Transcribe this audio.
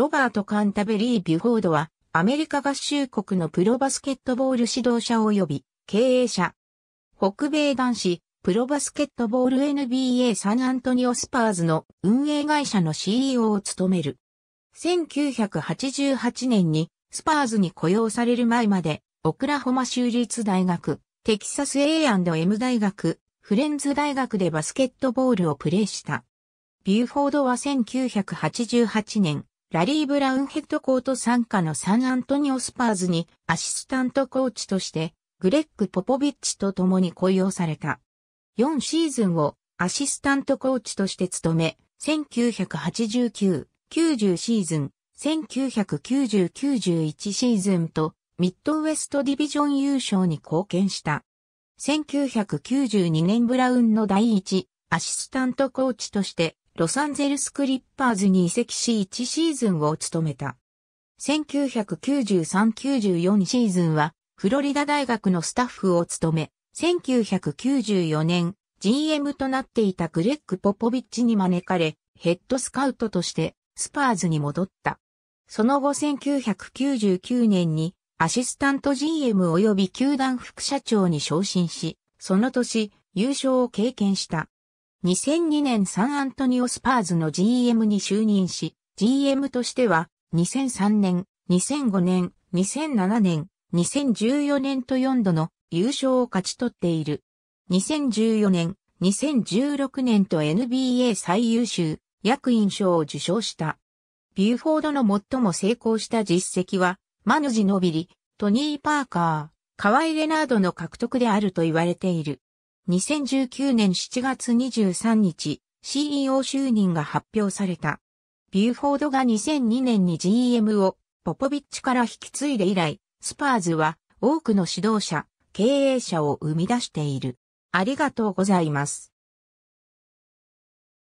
ロバート・カンタベリー・ビュフォードは、アメリカ合衆国のプロバスケットボール指導者及び経営者。北米男子、プロバスケットボール NBA サンアントニオスパーズの運営会社の CEO を務める。1988年にスパーズに雇用される前まで、オクラホマ州立大学、テキサス A&M 大学、フレンズ大学でバスケットボールをプレーした。ビューフォードは1988年、ラリー・ブラウンヘッドコート参加のサンアントニオ・スパーズにアシスタントコーチとしてグレッグ・ポポビッチと共に雇用された。4シーズンをアシスタントコーチとして務め、1989、90シーズン、1990-91シーズンとミッドウェストディビジョン優勝に貢献した。1992年ブラウンの第一アシスタントコーチとしてロサンゼルスクリッパーズに移籍し1シーズンを務めた。1993-94シーズンはフロリダ大学のスタッフを務め、1994年 GM となっていたグレッグ・ポポビッチに招かれ、ヘッドスカウトとしてスパーズに戻った。その後1999年にアシスタント GM 及び球団副社長に昇進し、その年優勝を経験した。2002年サンアントニオスパーズの GM に就任し、GM としては2003年、2005年、2007年、2014年と4度の優勝を勝ち取っている。2014年、2016年と NBA 最優秀役員賞を受賞した。ビューフォードの最も成功した実績は、マヌジ・ノビリ、トニー・パーカー、カワイ・レナードの獲得であると言われている。2019年7月23日、CEO 就任が発表された。ビューフォードが2002年に GM をポポビッチから引き継いで以来、スパーズは多くの指導者、経営者を生み出している。ありがとうございます。